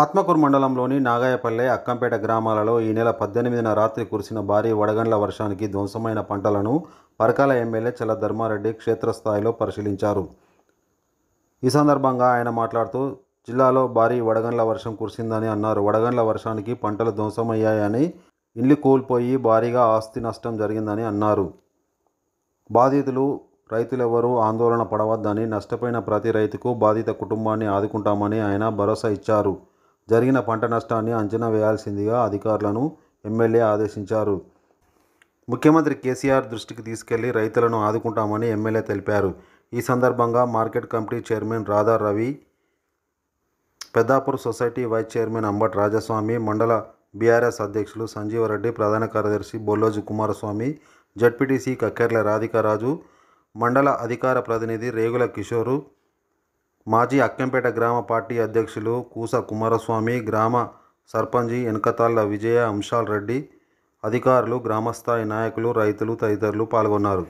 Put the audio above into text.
ఆత్మకూరు మండలంలోని నాగాయపల్లె అక్కంపేట గ్రామాలలో ఈ నెల పద్దెనిమిదిన రాత్రి కురిసిన భారీ వడగండ్ల వర్షానికి ధ్వంసమైన పంటలను పరకాల ఎమ్మెల్యే చల్ల ధర్మారెడ్డి క్షేత్రస్థాయిలో పరిశీలించారు ఈ సందర్భంగా ఆయన మాట్లాడుతూ జిల్లాలో భారీ వడగండ్ల వర్షం కురిసిందని అన్నారు వడగండ్ల వర్షానికి పంటలు ధ్వంసమయ్యాయని ఇండ్లు కోల్పోయి భారీగా ఆస్తి నష్టం జరిగిందని అన్నారు బాధితులు రైతులెవరూ ఆందోళన పడవద్దని నష్టపోయిన ప్రతి రైతుకు బాధిత కుటుంబాన్ని ఆదుకుంటామని ఆయన భరోసా ఇచ్చారు జరిగిన పంట నష్టాన్ని అంచనా వేయాల్సిందిగా అధికారులను ఎమ్మెల్యే ఆదేశించారు ముఖ్యమంత్రి కేసీఆర్ దృష్టికి తీసుకెళ్లి రైతులను ఆదుకుంటామని ఎమ్మెల్యే తెలిపారు ఈ సందర్భంగా market committee chairman Radha Ravi Peddapur society vice chairman Ambat Rajaswamy మండల బీఆర్ఎస్ అధ్యక్షులు సంజీవరెడ్డి ప్రధాన కార్యదర్శి బొల్లోజు కుమారస్వామి జడ్పీటీసీ కక్కెర్ల రాధికారాజు మండల అధికార ప్రతినిధి రేగుల కిషోరు మాజీ అక్కంపేట గ్రామ పార్టీ అధ్యక్షులు కూస కుమారస్వామి గ్రామ సర్పంచి ఎనకతాళ్ల విజయ అంశాల్ రెడ్డి అధికారులు గ్రామస్థాయి నాయకులు రైతులు తదితరులు పాల్గొన్నారు